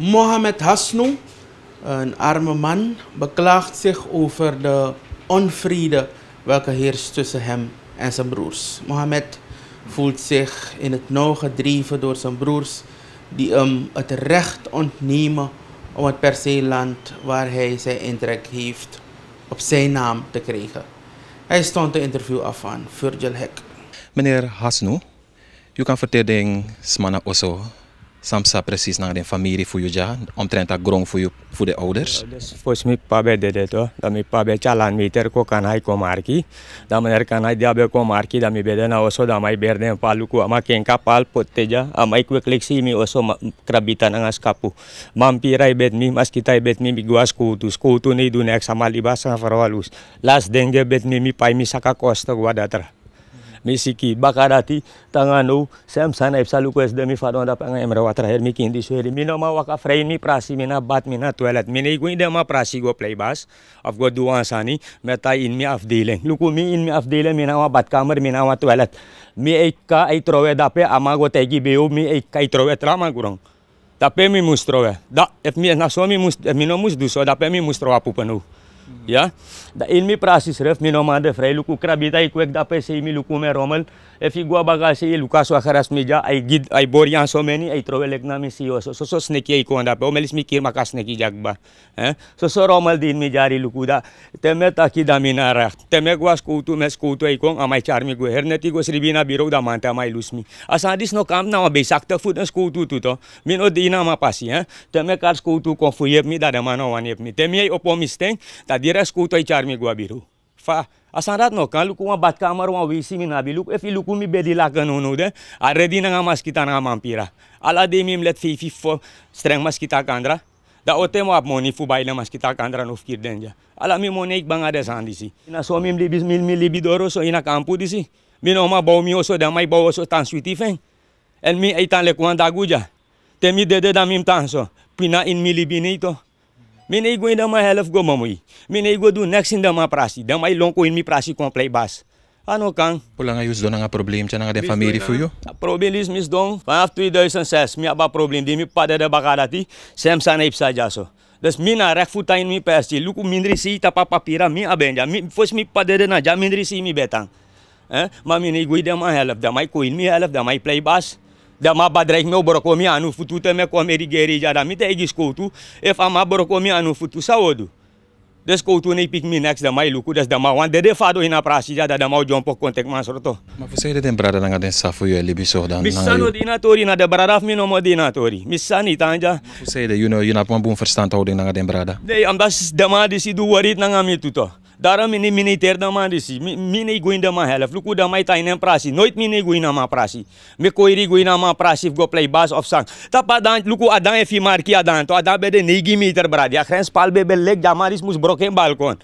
Mohamed Hasnou, een arme man, beklaagt zich over de onvrede welke heerst tussen hem en zijn broers. Mohamed voelt zich in het nauw gedreven door zijn broers die hem het recht ontnemen om het perceelland waar hij zijn intrek heeft op zijn naam te krijgen. Hij stond de interview af van Virgil Hek. Meneer Hasnou, u kan vertellen smana oso Samsa precies naar de familie voor je ja, omtrent dat grond voor, je, voor de ouders? Volgens mij pabe bij het hoor. Dat mijn pabe chalan meter ko kan hij kom arki. Dat mijn er kan hij diabe kom arki. Dat mijn beden nou zo dat mij berde palu ko ama kenka pal potteja. Ama ik weklik mij mi oso krabitan gas kapu, Mampira bed mi mas kita ibet mi miguas kutus. Kutu ni dunek sama libas last farwalus. Las mij, bet mi mi pai mi saka kosto misiki bakarati tanganu sem sana epsalu ko esde demi fado da panga watra her mi kindi suheri mino ma waka frei mi prasi mina bat mina toilet mi nei guinde ma prasi go play bas of go duwa sani meta in mi afdele luku mi in mi afdele mi mina wa bat kamar mina wa toilet mi ek ka ai trove da ama go tegi beu mi ek ka trove trama gurong Tapi mi mustrove da et mi na so mi must mi no so mi mustrova pupenu Ja? Da in mi prasis ref mi no mande frei luku krabita i kwek da pese mi luku me romel e fi gua baga se i luka so akharas mi ja ai gid ai borian so meni ai trovel ek na mi si so so sneki ai konda pe o melis mi kir makas neki jagba eh so so romel din mi jari luku da te me taki da mi na ra te me gua skutu me skutu ai kon amai char mi guher neti go sribina biro da manta mai lusmi asa dis no kam na be sakta fut na skutu tu to mi no dina ma pasi eh te me kar skutu ko fu yep mi da da mano wan yep mi te mi ai opomisteng da dira escuta charmi gua biru, Fa, asarat no kan luku bat kamar wa wisi nabi habiluk e filuku mi bedi la kanunu de. Arredi na mas kita nang mampira. Ala de mi mlet fi fo streng mas kita kandra. Da ote mo ap moni fu na mas kita kandra no fikir denja. Ala mi moni bang ada san si, Ina so mim libis mil mil libidoro so ina kampu disi. Mi no ma bau mi oso da mai bau oso tan suiti feng. El mi aitan le daguja. Temi dede da mim tanso. Pina in to. Minaigo ainda mais go ficou mamui. Minaigo do next ainda mais prasi. Dama aí ko in mi prasi com a play bass. Ano kang? Pula nga yus do nga problem siya nga de family for ah. you? A ah, problem is mis dong. Panaf tu idoy san ses. Mi aba problem di mi pada da ti. Sem sana ipsa jaso. Das mina in mi pesti. Luku mindri si tapa papira mi abenja. Mi fos mi pada da na ja mindri si mi betang. Eh? Ma minaigo idam help. Damay coin mi help. mai play bass. da ma badrai meu borocomi anu futu teme come rigeri jada mi te egis koutu e fa ma borocomi anu futu saodo des ne pik mi minex da ma iluku des da ma wan de de fado ina prasi jada da ma mau jompo kontek man soto ma você de temprada na den safu eu ele biso da missano dina tori na de brada mi no modina tori sani tanja você de you know you na bom verstand de na den brada de am das da ma di si du warit na ngami tuto Dar mine mine iterdama disi, mij guindama hela, fluku da mai tainem prasi, noit mine guinama prasi. Me koiri guinama prasi go play bass of sang. Tapa dan luku adan e fi adan, to adan bede negi meter brad. Ja grens pal bebe leg damaris mus broken balkon.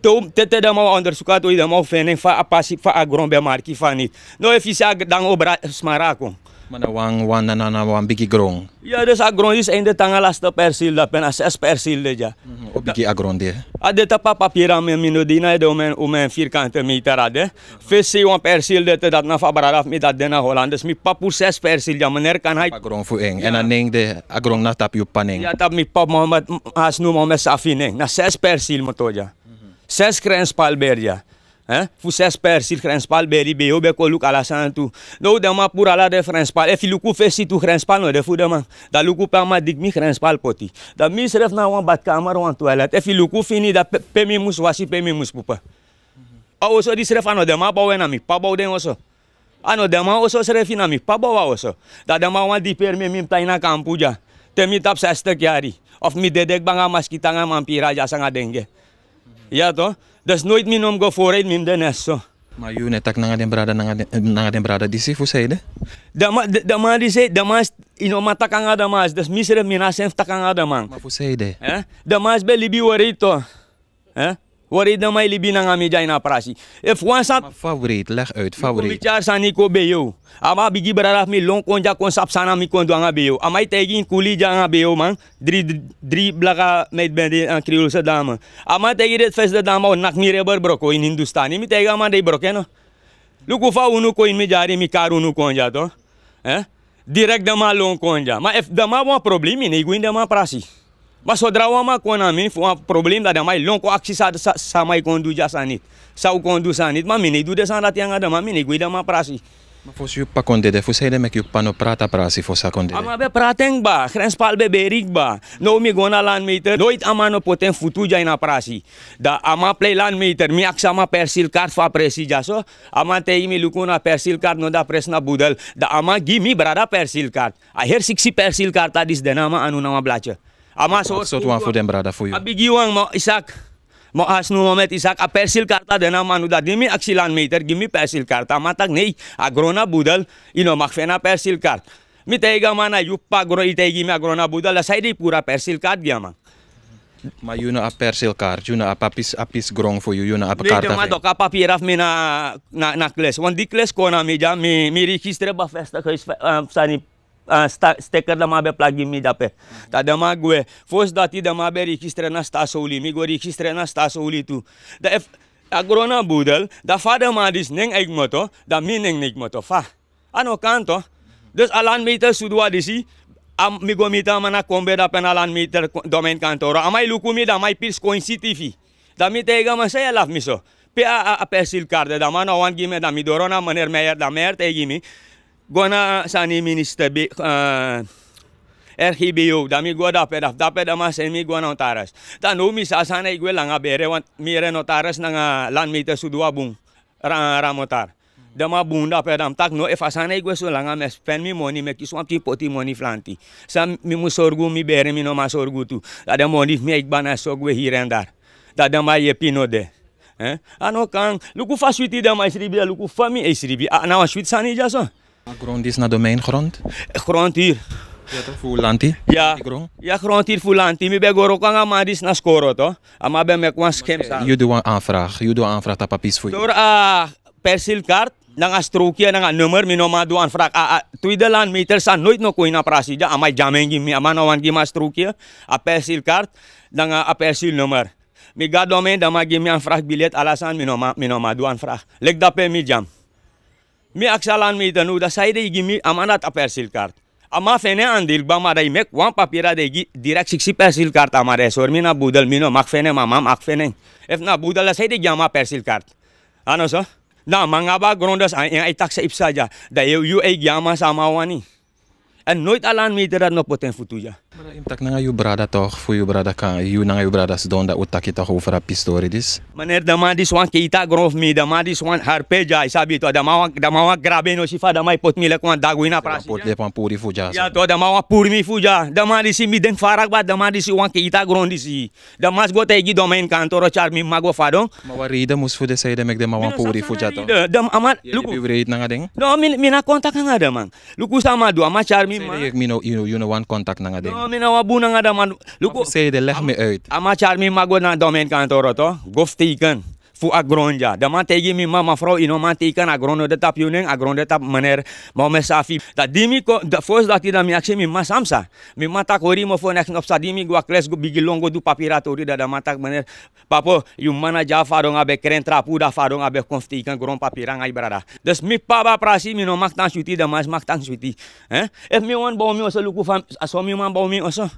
Toen um, tete dan maar onderzoek had, dan maar venen fa apasi fa agron bij marki van niet. Nooit efficiënt dan obra smarakon. Manawang wan nananawang bigi grong. Ya des agrong is ende tanga lasta persil da pen as persil deja. Mm -hmm. O oh, bigi agron de. Ade tapa papira men minodina de omen omen men firkante meter ade. Fesi wan persil de te dat na fabaraf mi dat dena Hollandes mi papu ses persil ja mener kan hai. Agron fu eng en aning de agrong na tap yu paneng. Ya tap mi pap Mohammed as nu Mohammed Safi na ses persil motoja. Mhm. Ses krens palberja. Fusese persil Frenspal beri beo be kolu kalasan tu. No dama pour ala de Frenspal. fesi tu Frenspal no de fu dama. Da kou pa ma digmi poti. Da mi seref na wan bat kamar wan toilet. Efi eh, kou fini da pemi mous wasi pemi mus a Awo so di sref ano dama pa wena mi. Pa bau den oso. Ano dama oso seref ina mi. Pa bau oso. Da dama wan di permi mi taina kampuja. Temi tap seste kiari. Of mi dedek banga mas kita mampira ampira jasa Ja toch? Dus nooit meer om go vooruit met de nesso. Maar jullie net ook naar den brada naar eh, den brada die zich voor zeiden? Dat maar dat maar die zei dat maar in oma takanga dat maar dus misere mina sen takanga dat man. Maar voor zeiden? Hè? Dat maar bij Libië warito. Hè? Worida mai libi na mi jai na prasi. E fuansa favoriet leg uit favoriet. Bichar sani ko beyo. Ama bigi beraraf mi long konja kon sap sana mi kon duanga beyo. Amai tegin kuli janga beyo man. Dri dri blaga met ben de an kriolse dame. Ama tegi det fes de dame oh, nak mi reber broko oh, in hindustani mi tega man de broke no. Luku fa unu ko in mi jari mi kar unu ja to. Eh? Direct ma long konja. Ma ef ma wan problemi ne de ma prasi. Mas drawa ma na mi fo problem da mai long ko aksi sa sa, sa mai kondu ja sanit. Sa u kondu sanit ma mini e du de yang ada ma mini e guida ma prasi. Ma fo su pa konde de fos e me ki pa no prata prasi fo sa konde. Ama be prateng ba, krenspal pal be berik ba. No mi na lan meter, noit ama no poten futu ja ina prasi. Da ama play lan meter, mi aksa sama persil kart fa presi jaso. so. Ama te imi lukuna persil kart no da presna budel. Da ama gi mi brada persil kart. Aher siksi persil card tadis denama anu nama blacha. Ama soto afo den brada fo yo. Abigiwang mo Isaac. Mo asnu momet Isaac a persil karta manu da dimi aksilan meter gimi persil karta matak nei agrona budal ino makfena persil kart. Mi tega mana yuppa gro itegi mi agrona budal la saidi pura persil kart giamang. Ma yu na persil kart? Yuna na a apis grong for yu, yun na apakarta. Dito ma to raf mi na na, na class. Wan di kles ko na mi jam mi mi registre ba festa ko is eh, sani Ah, Steker માબે પ્લાગી આપે તા da ગુએ ફોસ દાતી દમા બે uli, ના સ્ટાસોલી મી ગો રિખિસ્ત્રે ના સ્ટાસોલી tu. Da ef agrona budel da fada madis neng egmoto da mineng moto. fa ano kanto des alan meter sudua disi am go mita mana kombe da alan meter domain kantora amai lukumi da mai pis coincitivi da mitega masaya e laf miso pe a a pesil karde da mana wan gime da dorona maner meyer da mer te gimi gona sani minister bi uh, RHBO dami gua da peda da peda mas mi na taras ta no mi sa sana igwe langa bere wan mi re na nanga lan mi te dua bung ra ramotar dama bunda pedam tak no if sana igwe su langa mes spend mi moni me ti poti moni flanti sa mi sorgu mi bere mi no masorgu tu ada moni mi igbana sogwe hirendar da dama ye pino de eh ano kang luku fasuiti dama isribi luku fami isribi wa wasuit sani jason Grond is naar domeingrond? Grond hier. Ja, toch? Fulanti? Ja. Ja, grond hier Fulanti. Ik ben Gorokanga, maar dit is naar Skoro, toch? Maar ben ik een schema. Je doet een aanvraag. Je doet een aanvraag op papier voor je. Door een ah, persilkaart. Dan een strookje, dan een nummer, mijn oma doet een vraag. Ah, ah, Tweede land meters zijn nooit nog koeien op rasje. Ja, maar jamengi, mijn oma nou een strookje. Een persilkaart, dan een persilnummer. Mijn gado me, dan maak je een vraagbiljet. Alasan, mijn oma doet een vraag. Lek dat bij mij jam. mi axalan mi danu da sai de gimi amanat a persil card ama fene andil ba ma dai mec wan papira de gi direct sixi persil card amare sor mina budal mino mak fene mama mak fene ef na budal da sai de gama persil card ano so na da mangaba grondas ai taxa ipsaja da eu eu ai gama wani en noi alan mi dera no poten futuja Imtak na nga yu brada toh fu yu brada kan yu na nga yu brada sa donda utak kita ho fara pistori dis. Maner dama dis wan kita grof mi dama dis wan harpeja isabi to da ma wan dama wan grabe no sifa dama ipot pot mi lekwan kwan ina guina prasi. Pot le pan puri fuja. Ya to dama wan puri mi fuja da ma dis mi den farak ba dama dis wan kita grof dis. Dama sgo te gi domain kantoro char mi mago fadon. Ma warida mus fu de sai de mek wan puri fuja to. Dama amat luku. Bi wreit na nga deng. No min mina kontak nga da man. Luku sama dua ma char mi ma. mino you know one kontak na nga deng. mina wa buna nga daman. Luko. Say they left me out. Ama charmi magwa na domen kantoro to. Gof taken. fu agronja da ma tegi mi mama fro ino ma kan agrono de tap yunen agrono de tap mener ma me safi da dimi ko da fos da ti da mi akse mi ma samsa mi mata ko ri mo fo nak sa dimi gua kles gu bigi longo du papirato ri da da mata tak mener papo yu mana ja abe kren trapu da farong abe konfti kan gron papirang ai brada des mi pa ba prasi mi no mak tan suti da mas mak tan suti eh if mi won bo mi oso luku fam aso mi man bo mi oso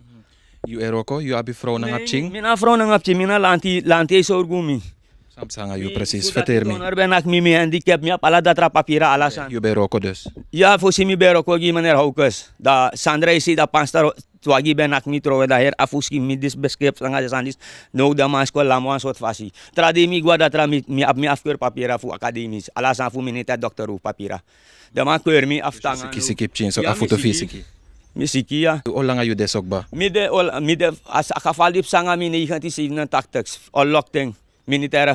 Yu eroko, yu abi fro nangapching? Mina fro nangapching, mina lanti lanti e sorgumi. Samsanga, je precies. Verteer me. Ik ben mimi en ik heb alle dat papieren alles aan. Je bent Roko dus? Ja, voor mij ben Roko, meneer Houkes. Da Sandra is dat panstar twagi ben ik niet trouwen, dat her afuski me dis beskep sanga de sandis. No da masko lamwan soort fasi. Tradi mi gwa da tra mi mi ap mi afkeur papiera fu akademis. Ala san fu minita dokteru papiera. Da ma keur mi aftanga. Siki nou. siki pchin so afuto fisiki. Misikia. Olang ayu desok ba? Mide ol mide as akafalip sanga 97 1987 all locked militaire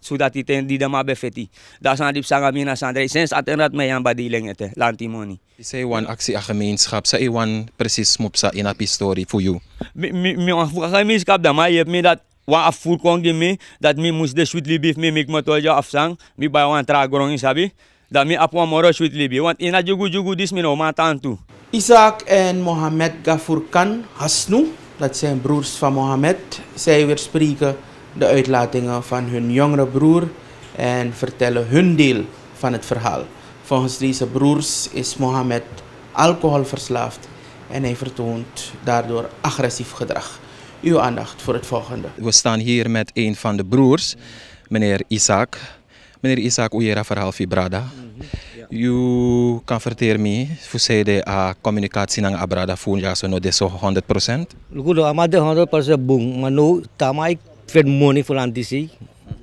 sudat iten di dama be feti da san dip sanga mina san dre sens atenrat me yan badiling ete lantimoni say one aksi a gemeenschap say one precies mopsa in a story for you mi mi gemeenschap da mai me dat wa afur kongi me dat mi mus de sweet libif me mik matolja afsang mi ba wan tra gorong sabi dat mi apwa moro sweet libi want in a jugu jugu dis mi no tantu. Isaac en Mohammed Gafour Khan Hasnu dat zijn broers van Mohammed zij weer spreken de uitlatingen van hun jongere broer en vertellen hun deel van het verhaal. Volgens deze broers is Mohammed alcoholverslaafd en hij vertoont daardoor agressief gedrag. Uw aandacht voor het volgende. We staan hier met een van de broers, meneer Isaac. Meneer Isaac Uyera verhaal Fibrada. U kan verteer me, voor zij de communicatie naar Abrada voor ja, zo no 100%. Lukudo, amade 100% boom, maar nu tamai Fed money fulandi si.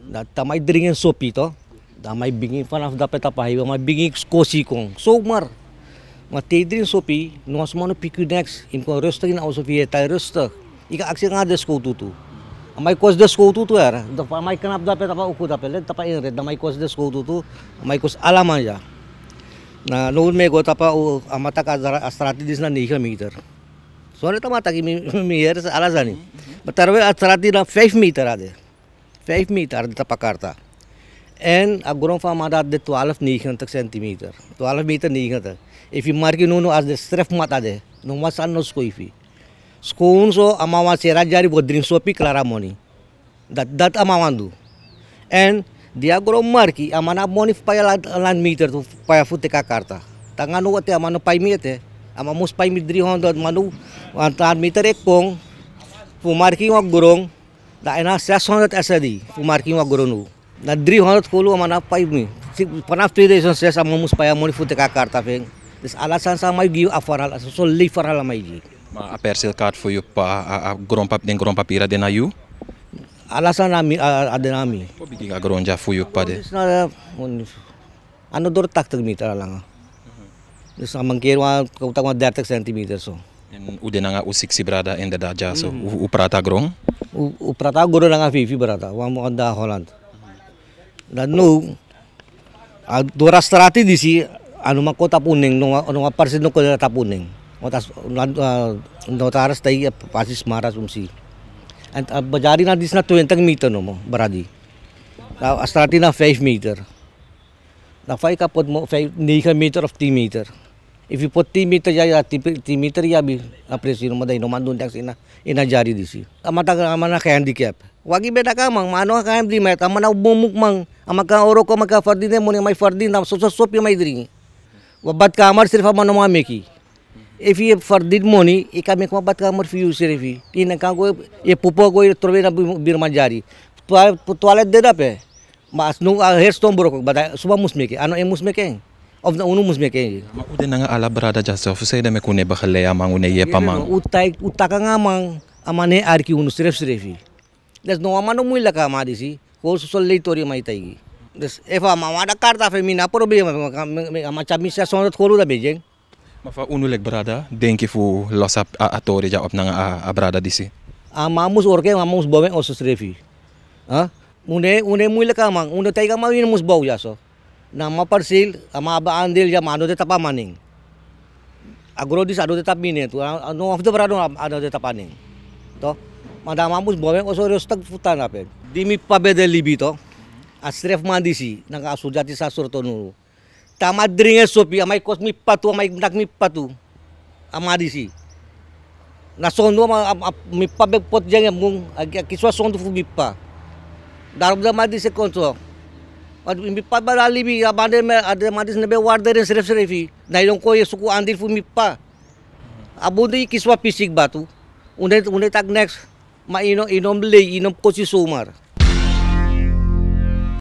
Da tamai dringin sopi to. Da mai bingi fanaf da peta ma bingi skosi kong. So mar. Ma te sopi no asmano piku next in kon rustig na also vie tai Ika aksi ngade sko tutu. Amai kos des ko tutu er Da mai kanap da tapa pa uku da pele da pa da kos des ko tutu. Mai kos alama ya. Na noon me go tapa amata ka astratidis na nikha miter. सोने धमाका की मीर अलग नहीं तरवे अथराती ना five metre आदे five metre तपा करता एंड अब गुरोफा मात आदे ट्वेल्व नहीं खन तक सेंटीमीटर ट्वेल्व मीटर नहीं खन तक इफ़ी मार की नो नो आज सिर्फ मत आदे नो मत नो उसको इफ़ी स्कून सो अमावा सेरा जारी बोद्रिन सो पी क्लारा मोनी दत दत अमावांदू एंड dia goro marki amana monif paya lan meter tu paya fute ka karta tangano wate amano pai miete ama muspay midri hon dot manu antar meter ek fu pumarki wa gurong da ena sas hon dot asadi pumarki wa guronu na dri hon dot kolu na pai mi panaf tri deson sas ama muspay amoni fute kakar tapeng des alasan sama gi afaral so li faral mai gi ma a persil fu yu pa a gurong pap den gurong papira den ayu alasan ami ada ko bigi ga gurong ja fo yupa de ano dor tak tak mi Sa Mangueira, está com 30 centímetros só. O denanga usik si brada ainda da já so o, o prata grong o, o prata goro nanga vivi brada vamos andar Holland dan no a dora strati di si anu ma kota puning no no parsi no kota puning otas no taras pasis maras umsi and a bajari na dis na 20 meter no mo bradi a na 5 meter na 5 kapod mo 5 meter of 10 meter if you पत्ती metre या ती मीटर या भी अपने सीन मत इन मान दोन टैक्स इना इना जारी दीसी अमाता अमाना कह दी कैप वागी बेटा का मांग मानो का दी मैं अमाना उम्मुक मांग अमा का और को मैं का फर्दी दे मोनी मैं फर्दी ना सोचो पी मैं इधरी वो बद का अमर सिर्फ अमानो मां में की इफ ये फर्दी मोनी एक अमे को बद का अमर फ्यू सिर्फ ही तीन का कोई ये पुपो को तुरवे ना बीर मान जारी तो आ दे दा पे मास नु हेयर स्टोन ब्रोक बता सुबह मुस्मे के आना ए मुस्मे के of na unu musme ke de nanga ala berada jasa fuse de me kune bakhalle ya mangune ye ya, iya, pamang utai utaka nga mang amane ar ki unu sref srefi des no amano mui laka ma disi ko lei tori mai taigi des efa ma wada karta fe mina problema ma chami sa sonot koru da bejeng ma fa unu lek berada denki fu losa atori ja op nanga a berada disi amamus orke mamus bome osu srefi ha une une mui laka mang une taiga ma mus bau jaso na maparsil ama aba andil ya mano de tapamaning agrodis Ano de tapmine tu no of the brado ado toh, tapaning to sorry stag futa na pe. Di dimi pabede libito asref mandisi nang asujati sasur to nuru tamadringe sopi amai mi patu amai nak mi patu amadisi na sondo ma mi pabek pot jang mung kiswa sondo fubipa darubda madise kontrol Adu mi pa ba rali bi ya bande me ada madis nebe warda den seref serefi. Dai dong ko ye suku andil fu mi Abu di kiswa pisik batu. Unde unde tak next ma ino inom le inom kosi sumar.